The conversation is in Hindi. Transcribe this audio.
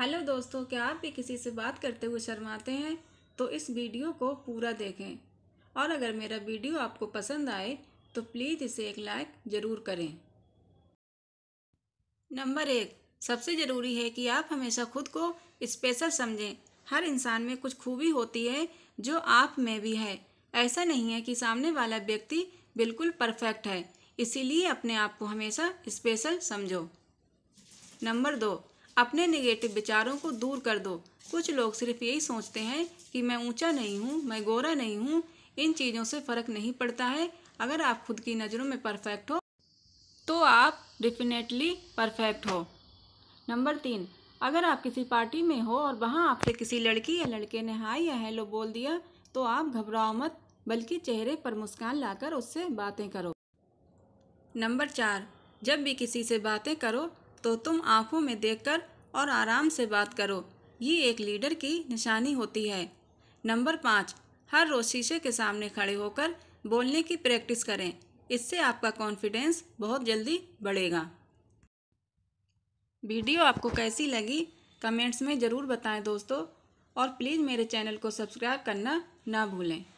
हेलो दोस्तों क्या आप भी किसी से बात करते हुए शर्माते हैं तो इस वीडियो को पूरा देखें और अगर मेरा वीडियो आपको पसंद आए तो प्लीज़ इसे एक लाइक ज़रूर करें नंबर एक सबसे ज़रूरी है कि आप हमेशा खुद को स्पेशल समझें हर इंसान में कुछ खूबी होती है जो आप में भी है ऐसा नहीं है कि सामने वाला व्यक्ति बिल्कुल परफेक्ट है इसीलिए अपने आप को हमेशा स्पेशल समझो नंबर दो अपने निगेटिव विचारों को दूर कर दो कुछ लोग सिर्फ यही सोचते हैं कि मैं ऊंचा नहीं हूँ मैं गोरा नहीं हूँ इन चीज़ों से फ़र्क नहीं पड़ता है अगर आप खुद की नज़रों में परफेक्ट हो तो आप डेफिनेटली परफेक्ट हो नंबर तीन अगर आप किसी पार्टी में हो और वहाँ आपसे किसी लड़की या लड़के ने हाय या हेलो बोल दिया तो आप घबराओ मत बल्कि चेहरे पर मुस्कान लाकर उससे बातें करो नंबर चार जब भी किसी से बातें करो तो तुम आंखों में देखकर और आराम से बात करो ये एक लीडर की निशानी होती है नंबर पाँच हर रोज़ शीशे के सामने खड़े होकर बोलने की प्रैक्टिस करें इससे आपका कॉन्फिडेंस बहुत जल्दी बढ़ेगा वीडियो आपको कैसी लगी कमेंट्स में ज़रूर बताएं दोस्तों और प्लीज़ मेरे चैनल को सब्सक्राइब करना ना भूलें